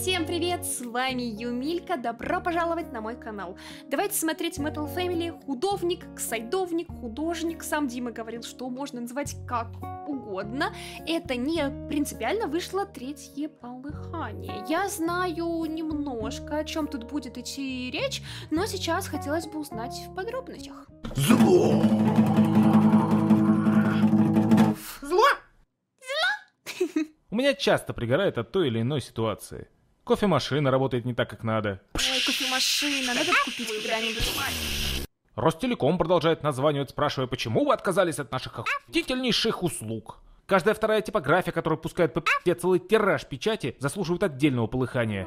Всем привет, с вами Юмилька, добро пожаловать на мой канал. Давайте смотреть Metal Family, худовник, ксайдовник, художник, сам Дима говорил, что можно называть как угодно. Это не принципиально вышло третье полыхание. Я знаю немножко, о чем тут будет идти речь, но сейчас хотелось бы узнать в подробностях. Зло! Зло! Зло! У меня часто пригорает от той или иной ситуации. Кофемашина работает не так, как надо. Ой, кофемашина, надо купить когда-нибудь. Ростелеком продолжает названивать, спрашивая, почему вы отказались от наших охуительнейших услуг. Каждая вторая типография, которая пускает по целый тираж печати, заслуживает отдельного полыхания.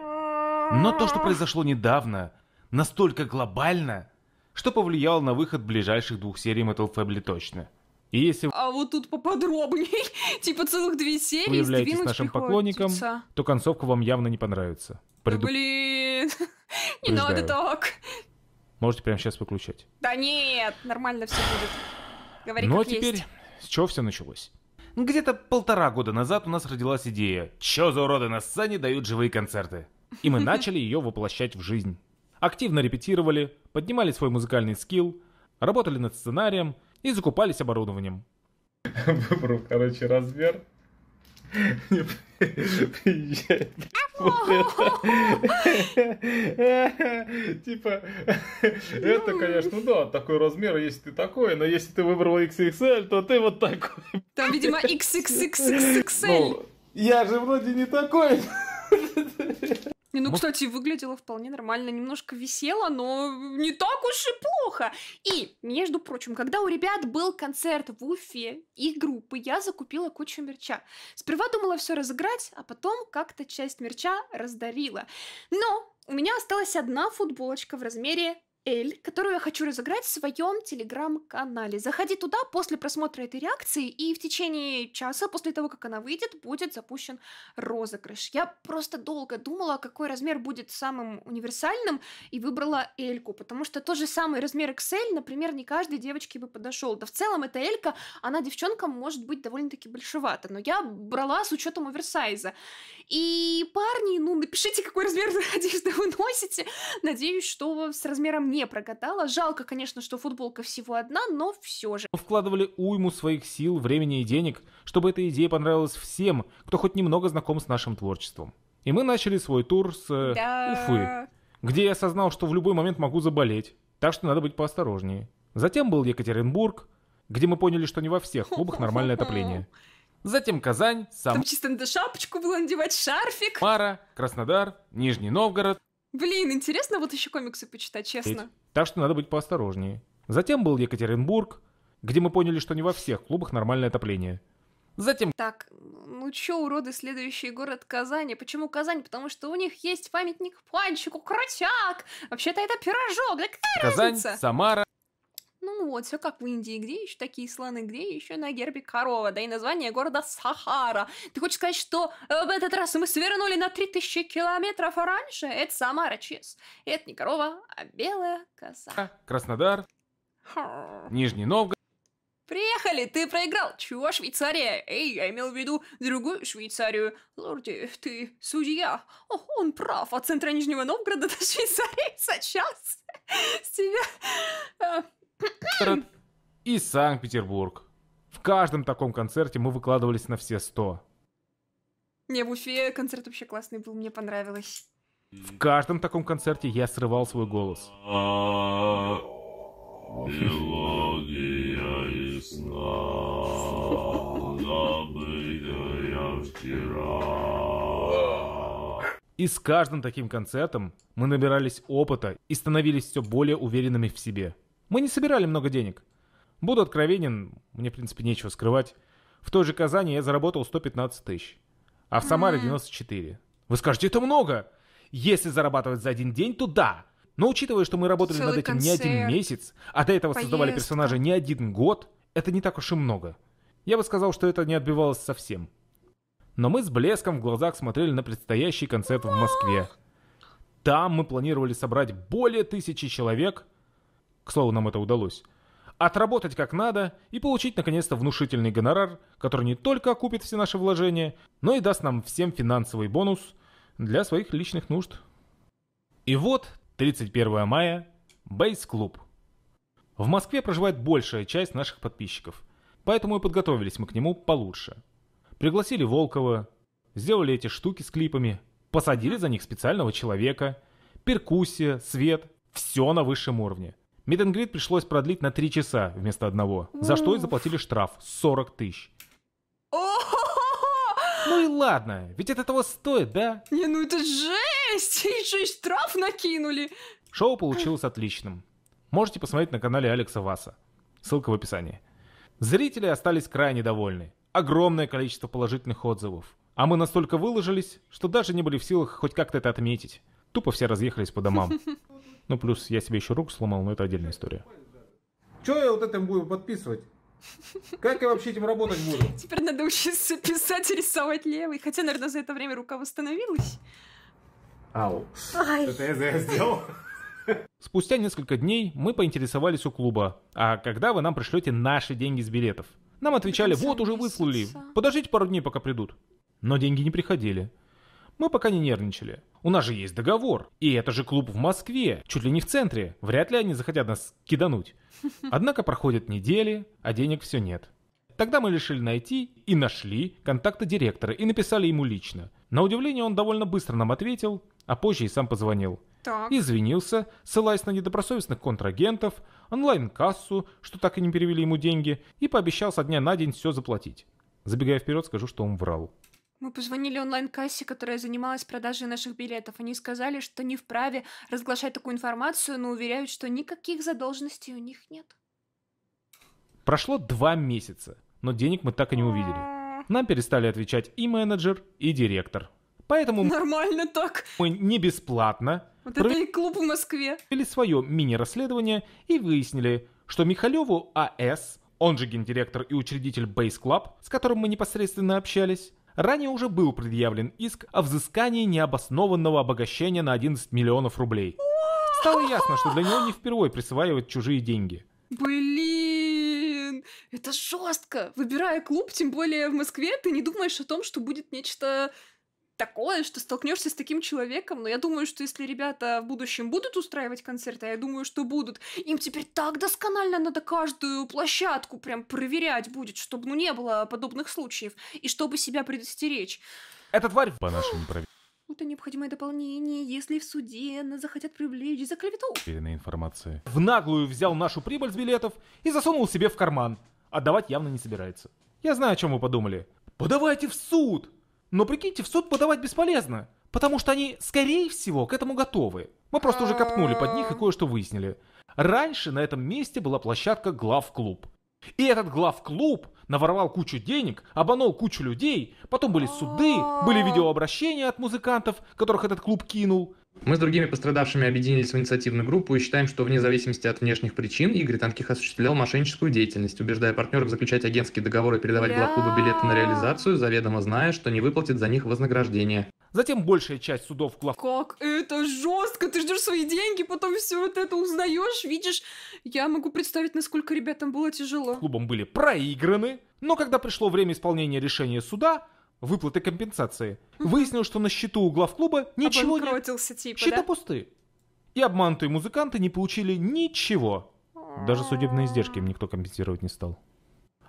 Но то, что произошло недавно, настолько глобально, что повлияло на выход ближайших двух серий Metal Family точно. И если... А вот тут поподробнее, типа целых две серии. Вы являетесь нашим поклонником, то концовка вам явно не понравится. Преду... Да, блин, не надо так. Можете прямо сейчас выключать. Да нет, нормально все будет. Говори, ну а теперь, есть. с чего все началось? Ну, где-то полтора года назад у нас родилась идея «Чё за уроды на сцене дают живые концерты?» И мы начали ее воплощать в жизнь. Активно репетировали, поднимали свой музыкальный скилл, работали над сценарием – и закупались оборудованием. Выбрал, короче, размер. Типа, это, конечно, да, такой размер, если ты такой, но если ты выбрал XXL, то ты вот такой. Там, видимо, XXXXL. Ну, я же вроде не такой. Не, ну, Может... кстати, выглядело вполне нормально. Немножко висело, но не так уж и плохо. И, между прочим, когда у ребят был концерт в Уфе их группы, я закупила кучу мерча. Сперва думала все разыграть, а потом как-то часть мерча раздарила. Но у меня осталась одна футболочка в размере Эль, которую я хочу разыграть в своем телеграм-канале. Заходи туда после просмотра этой реакции, и в течение часа после того, как она выйдет, будет запущен розыгрыш. Я просто долго думала, какой размер будет самым универсальным, и выбрала Эльку, потому что тот же самый размер XL, например, не каждой девочке бы подошел. Да в целом эта Элька, она девчонкам может быть довольно-таки большевата, но я брала с учетом оверсайза. И парни, ну, напишите, какой размер одежды вы носите. Надеюсь, что с размером не не прогадала. Жалко, конечно, что футболка всего одна, но все же. Вкладывали уйму своих сил, времени и денег, чтобы эта идея понравилась всем, кто хоть немного знаком с нашим творчеством. И мы начали свой тур с э, да. Уфы, где я осознал, что в любой момент могу заболеть, так что надо быть поосторожнее. Затем был Екатеринбург, где мы поняли, что не во всех клубах нормальное отопление. Затем Казань, сам... Там чисто надо шапочку было надевать, шарфик. Мара, Краснодар, Нижний Новгород. Блин, интересно вот еще комиксы почитать, честно. Так что надо быть поосторожнее. Затем был Екатеринбург, где мы поняли, что не во всех клубах нормальное отопление. Затем... Так, ну чё, уроды, следующий город Казани. А почему Казань? Потому что у них есть памятник Панчику, Крутяк! Вообще-то это пирожок, да какая Казань, разница? Самара, ну вот, все как в Индии, где еще такие слоны, где еще на гербе корова, да и название города Сахара. Ты хочешь сказать, что э, в этот раз мы свернули на 3000 километров раньше? Это Самара, честно. Это не корова, а белая коза. Краснодар, Нижний Новгород. Приехали, ты проиграл. Чего Швейцария? Эй, я имел в виду другую Швейцарию. Лорди, ты судья. О, он прав, от центра Нижнего Новгорода до Швейцарии сейчас. С тебя... Э, и Санкт-Петербург. В каждом таком концерте мы выкладывались на все сто. Не, в Уфе концерт вообще классный был, мне понравилось. В каждом таком концерте я срывал свой голос. Мелодия ясна, забытая вчера. И с каждым таким концертом мы набирались опыта и становились все более уверенными в себе. Мы не собирали много денег. Буду откровенен, мне, в принципе, нечего скрывать. В той же Казани я заработал 115 тысяч, а в Самаре 94. Вы скажете, это много! Если зарабатывать за один день, то да. Но учитывая, что мы работали Целый над этим концерт, не один месяц, а до этого поездка. создавали персонажа не один год, это не так уж и много. Я бы сказал, что это не отбивалось совсем. Но мы с блеском в глазах смотрели на предстоящий концерт в Москве. Там мы планировали собрать более тысячи человек — к слову, нам это удалось, отработать как надо и получить наконец-то внушительный гонорар, который не только окупит все наши вложения, но и даст нам всем финансовый бонус для своих личных нужд. И вот 31 мая, Бейс-клуб. В Москве проживает большая часть наших подписчиков, поэтому и подготовились мы к нему получше. Пригласили Волкова, сделали эти штуки с клипами, посадили за них специального человека, перкуссия, свет, все на высшем уровне – Миденгрид пришлось продлить на 3 часа вместо одного, за что и заплатили штраф 40 тысяч. Ну и ладно, ведь это того стоит, да? Не, ну это жесть! Еще и штраф накинули! Шоу получилось отличным. Можете посмотреть на канале Алекса Васа. Ссылка в описании. Зрители остались крайне довольны. Огромное количество положительных отзывов. А мы настолько выложились, что даже не были в силах хоть как-то это отметить. Тупо все разъехались по домам. Ну, плюс я себе еще руку сломал, но это отдельная история. Че я вот этим буду подписывать? Как я вообще этим работать буду? Теперь надо учиться писать и рисовать левый. Хотя, наверное, за это время рука восстановилась. Ау. Ай. Это я сделал. Спустя несколько дней мы поинтересовались у клуба, а когда вы нам пришлете наши деньги с билетов? Нам отвечали, вот уже выслали, подождите пару дней, пока придут. Но деньги не приходили мы пока не нервничали. У нас же есть договор. И это же клуб в Москве, чуть ли не в центре. Вряд ли они захотят нас кидануть. Однако проходят недели, а денег все нет. Тогда мы решили найти и нашли контакты директора и написали ему лично. На удивление он довольно быстро нам ответил, а позже и сам позвонил. Так. Извинился, ссылаясь на недобросовестных контрагентов, онлайн-кассу, что так и не перевели ему деньги, и пообещал со дня на день все заплатить. Забегая вперед, скажу, что он врал. Мы позвонили онлайн-кассе, которая занималась продажей наших билетов. Они сказали, что не вправе разглашать такую информацию, но уверяют, что никаких задолженностей у них нет. Прошло два месяца, но денег мы так и не увидели. А. Нам перестали отвечать и менеджер, и директор. Поэтому... Нормально так. Мы не бесплатно... Вот пров... это и клуб в Москве. ...или свое мини-расследование и выяснили, что Михалеву А.С., он же гендиректор и учредитель Base Club, с которым мы непосредственно общались, Ранее уже был предъявлен иск о взыскании необоснованного обогащения на 11 миллионов рублей. Стало ясно, что для него не впервые присваивать чужие деньги. Блин, это жестко. Выбирая клуб, тем более в Москве, ты не думаешь о том, что будет нечто такое, что столкнешься с таким человеком, но я думаю, что если ребята в будущем будут устраивать концерты, а я думаю, что будут, им теперь так досконально надо каждую площадку прям проверять будет, чтобы ну не было подобных случаев, и чтобы себя предостеречь. Эта тварь по-нашему проверяет. Это необходимое дополнение, если в суде нас захотят привлечь за клевету. Уверенной информация. В наглую взял нашу прибыль с билетов и засунул себе в карман. Отдавать явно не собирается. Я знаю, о чем вы подумали. Подавайте в суд! Но прикиньте, в суд подавать бесполезно, потому что они, скорее всего, к этому готовы. Мы просто уже копнули под них и а. кое-что выяснили. Раньше на этом месте была площадка Глав-клуб, И этот Глав-клуб наворовал кучу денег, обманул кучу людей, потом были суды, были а. видеообращения от музыкантов, которых этот клуб кинул. Мы с другими пострадавшими объединились в инициативную группу и считаем, что вне зависимости от внешних причин Игорь Танких осуществлял мошенническую деятельность, убеждая партнеров заключать агентские договоры и передавать главклубу билеты на реализацию, заведомо зная, что не выплатит за них вознаграждение. Затем большая часть судов глав... Как? Это жестко! Ты ждешь свои деньги, потом все вот это узнаешь, видишь? Я могу представить, насколько ребятам было тяжело. Клубом были проиграны, но когда пришло время исполнения решения суда, выплаты компенсации, выяснил, что на счету у главклуба ничего нет. типа, Счета да? пусты. И обманутые музыканты не получили ничего. Даже судебные издержки им никто компенсировать не стал.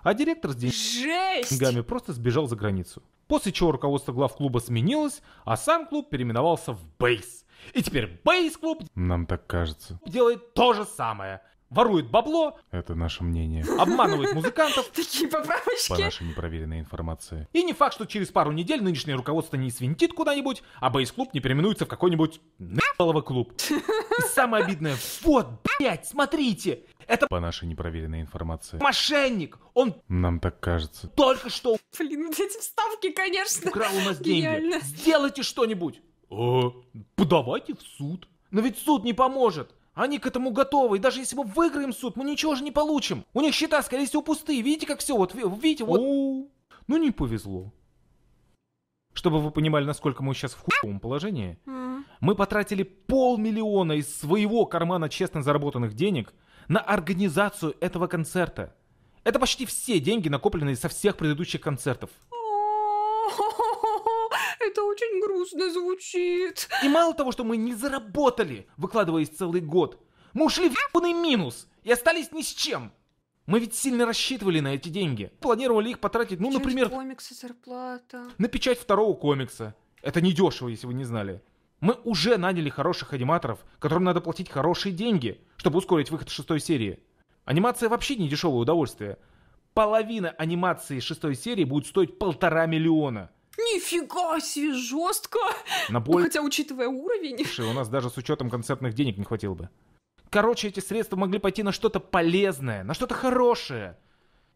А директор с деньгами просто сбежал за границу. После чего руководство глав клуба сменилось, а сам клуб переименовался в Бейс. И теперь Бейс-клуб, нам так кажется, делает то же самое ворует бабло. Это наше мнение. Обманывает музыкантов. Такие поправочки. По нашей непроверенной информации. И не факт, что через пару недель нынешнее руководство не свинтит куда-нибудь, а бейс-клуб не переименуется в какой-нибудь на***лово клуб. И самое обидное, вот, блядь, смотрите, это по нашей непроверенной информации. Мошенник! Он... Нам так кажется. Только что... Блин, эти вставки, конечно. Украл у нас Гениально. деньги. Сделайте что-нибудь. Э, подавайте в суд. Но ведь суд не поможет. Они к этому готовы, и даже если мы выиграем суд, мы ничего же не получим. У них счета, скорее всего, пустые. Видите, как все, вот, видите, вот. О, ну не повезло. Чтобы вы понимали, насколько мы сейчас в хуевом положении, mm. мы потратили полмиллиона из своего кармана честно заработанных денег на организацию этого концерта. Это почти все деньги, накопленные со всех предыдущих концертов очень грустно звучит. И мало того, что мы не заработали, выкладываясь целый год, мы ушли в ебаный минус и остались ни с чем. Мы ведь сильно рассчитывали на эти деньги. Планировали их потратить, ну, например... комиксы, зарплата. На печать второго комикса. Это недешево, если вы не знали. Мы уже наняли хороших аниматоров, которым надо платить хорошие деньги, чтобы ускорить выход шестой серии. Анимация вообще не дешевое удовольствие. Половина анимации шестой серии будет стоить полтора миллиона. Нифига себе, жестко! На ну, боль... хотя, учитывая уровень... Слушай, у нас даже с учетом концертных денег не хватило бы. Короче, эти средства могли пойти на что-то полезное, на что-то хорошее.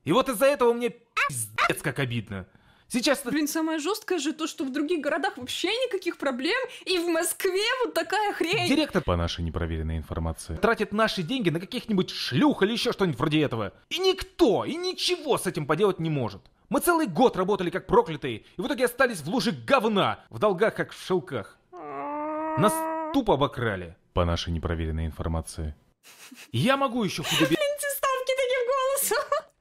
И вот из-за этого мне пиздец как обидно. Сейчас... Блин, самое жесткое же то, что в других городах вообще никаких проблем, и в Москве вот такая хрень. Директор, по нашей непроверенной информации, тратит наши деньги на каких-нибудь шлюх или еще что-нибудь вроде этого. И никто, и ничего с этим поделать не может. Мы целый год работали как проклятые, и в итоге остались в луже говна, в долгах как в шелках. Нас тупо обокрали. По нашей непроверенной информации. Я могу еще худо-бедно... ставки таким голосом.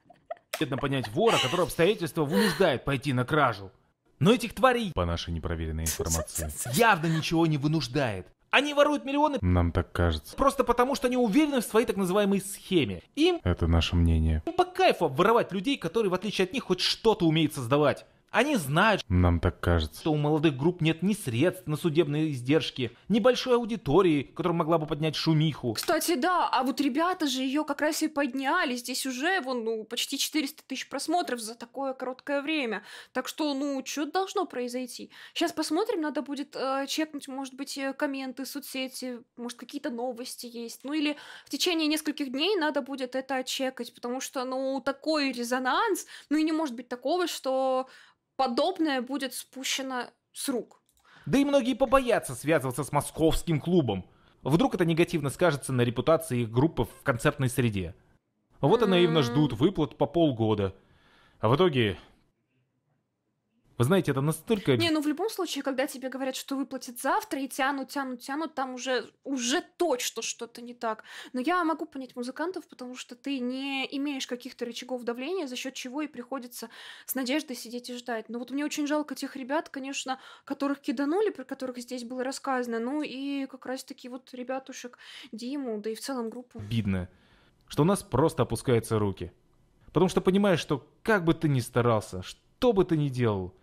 Бедно понять вора, который обстоятельства вынуждает пойти на кражу. Но этих тварей... По нашей непроверенной информации. Явно ничего не вынуждает. Они воруют миллионы... Нам так кажется. Просто потому, что они уверены в своей так называемой схеме. Им... Это наше мнение. Им по кайфу воровать людей, которые, в отличие от них, хоть что-то умеют создавать. Они знают, нам так кажется, что у молодых групп нет ни средств на судебные издержки, ни большой аудитории, которая могла бы поднять шумиху. Кстати, да, а вот ребята же ее как раз и подняли. Здесь уже, вон, ну, почти 400 тысяч просмотров за такое короткое время. Так что, ну, что должно произойти? Сейчас посмотрим, надо будет э, чекнуть, может быть, э, комменты, соцсети, может, какие-то новости есть. Ну, или в течение нескольких дней надо будет это чекать, потому что, ну, такой резонанс, ну, и не может быть такого, что подобное будет спущено с рук. Да и многие побоятся связываться с московским клубом. Вдруг это негативно скажется на репутации их группы в концертной среде. Вот и наивно ждут выплат по полгода. А в итоге вы знаете, это настолько... Не, ну в любом случае, когда тебе говорят, что выплатят завтра, и тянут, тянут, тянут, там уже, уже точно что-то не так. Но я могу понять музыкантов, потому что ты не имеешь каких-то рычагов давления, за счет чего и приходится с надеждой сидеть и ждать. Но вот мне очень жалко тех ребят, конечно, которых киданули, про которых здесь было рассказано, ну и как раз-таки вот ребятушек Диму, да и в целом группу. Обидно, что у нас просто опускаются руки. Потому что понимаешь, что как бы ты ни старался, что бы ты ни делал,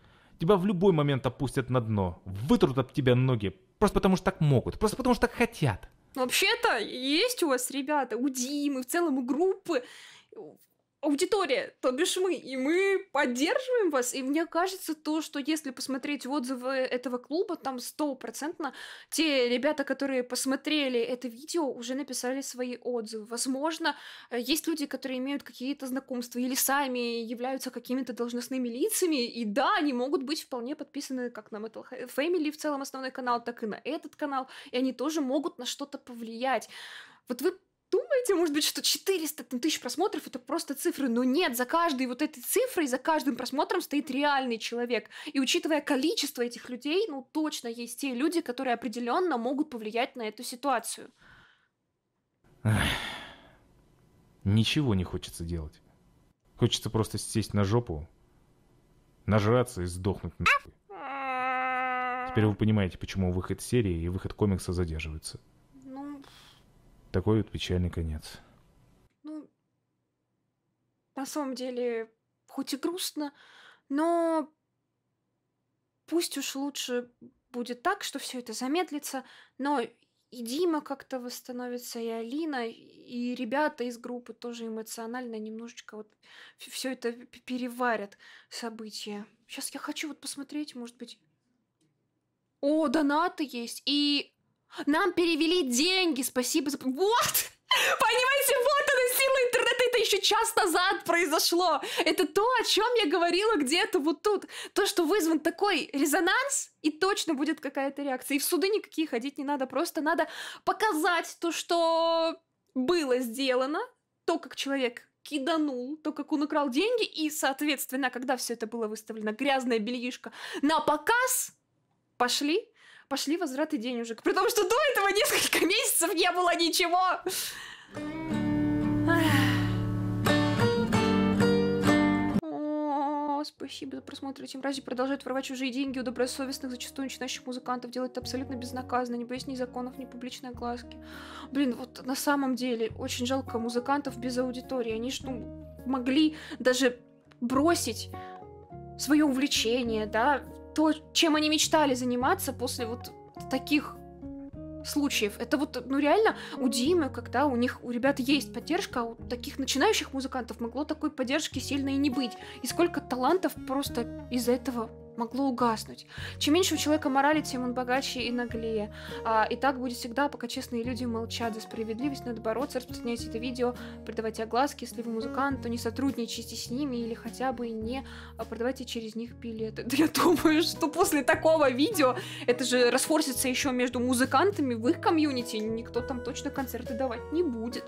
Тебя в любой момент опустят на дно, вытрут об тебя ноги, просто потому что так могут, просто потому что так хотят. Вообще-то есть у вас ребята, у Димы, в целом у группы аудитория, то бишь мы, и мы поддерживаем вас. И мне кажется то, что если посмотреть отзывы этого клуба, там стопроцентно те ребята, которые посмотрели это видео, уже написали свои отзывы. Возможно, э, есть люди, которые имеют какие-то знакомства или сами являются какими-то должностными лицами, и да, они могут быть вполне подписаны как на Metal Family в целом основной канал, так и на этот канал, и они тоже могут на что-то повлиять. Вот вы видите, может быть, что 400 тысяч просмотров это просто цифры, но нет, за каждой вот этой цифрой, за каждым просмотром стоит реальный человек. И учитывая количество этих людей, ну точно есть те люди, которые определенно могут повлиять на эту ситуацию. Ничего не хочется делать. Хочется просто сесть на жопу, нажраться и сдохнуть Теперь вы понимаете, почему выход серии и выход комикса задерживаются такой вот печальный конец. Ну, на самом деле, хоть и грустно, но пусть уж лучше будет так, что все это замедлится, но и Дима как-то восстановится, и Алина, и ребята из группы тоже эмоционально немножечко вот все это переварят события. Сейчас я хочу вот посмотреть, может быть... О, донаты есть! И нам перевели деньги, спасибо за... Вот! Понимаете, вот она сила интернета, это еще час назад произошло. Это то, о чем я говорила где-то вот тут. То, что вызван такой резонанс, и точно будет какая-то реакция. И в суды никакие ходить не надо, просто надо показать то, что было сделано, то, как человек киданул, то, как он украл деньги, и, соответственно, когда все это было выставлено, грязное бельишко на показ, пошли пошли возвраты денежек. При том, что до этого несколько месяцев не было ничего. спасибо за просмотр. Этим разе продолжают воровать чужие деньги у добросовестных, зачастую начинающих музыкантов. Делать это абсолютно безнаказанно, не боясь ни законов, ни публичной глазки. Блин, вот на самом деле очень жалко музыкантов без аудитории. Они ж ну, могли даже бросить свое увлечение, да, то, чем они мечтали заниматься после вот таких случаев. Это вот, ну реально, у Димы, когда у них, у ребят есть поддержка, а у таких начинающих музыкантов могло такой поддержки сильно и не быть. И сколько талантов просто из-за этого могло угаснуть. Чем меньше у человека морали, тем он богаче и наглее. А, и так будет всегда, пока честные люди молчат. За справедливость надо бороться, распространяйте это видео, продавать огласки. Если вы музыкант, то не сотрудничайте с ними или хотя бы не а, продавайте через них билеты. Да я думаю, что после такого видео это же расфорсится еще между музыкантами в их комьюнити. Никто там точно концерты давать не будет.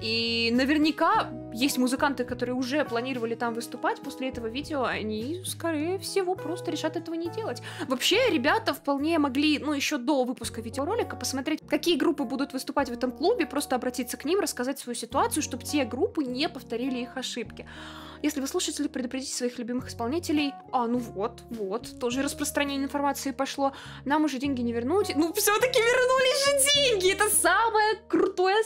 И наверняка есть музыканты, которые уже планировали там выступать. После этого видео они, скорее всего, просто решат этого не делать. Вообще, ребята вполне могли, ну, еще до выпуска видеоролика посмотреть, какие группы будут выступать в этом клубе, просто обратиться к ним, рассказать свою ситуацию, чтобы те группы не повторили их ошибки. Если вы слушатели, предупредите своих любимых исполнителей. А, ну вот, вот, тоже распространение информации пошло. Нам уже деньги не вернуть. Ну, все-таки вернулись же деньги!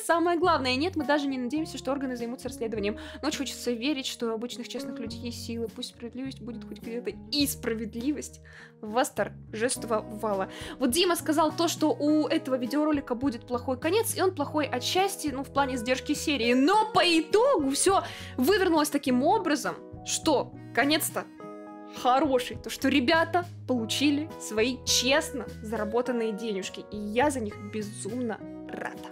самое главное. Нет, мы даже не надеемся, что органы займутся расследованием. Но очень хочется верить, что у обычных честных людей есть силы. Пусть справедливость будет хоть где-то. И справедливость вас торжествовала. Вот Дима сказал то, что у этого видеоролика будет плохой конец, и он плохой отчасти, ну, в плане сдержки серии. Но по итогу все вывернулось таким образом, что конец-то хороший, то что ребята получили свои честно заработанные денежки, и я за них безумно рада.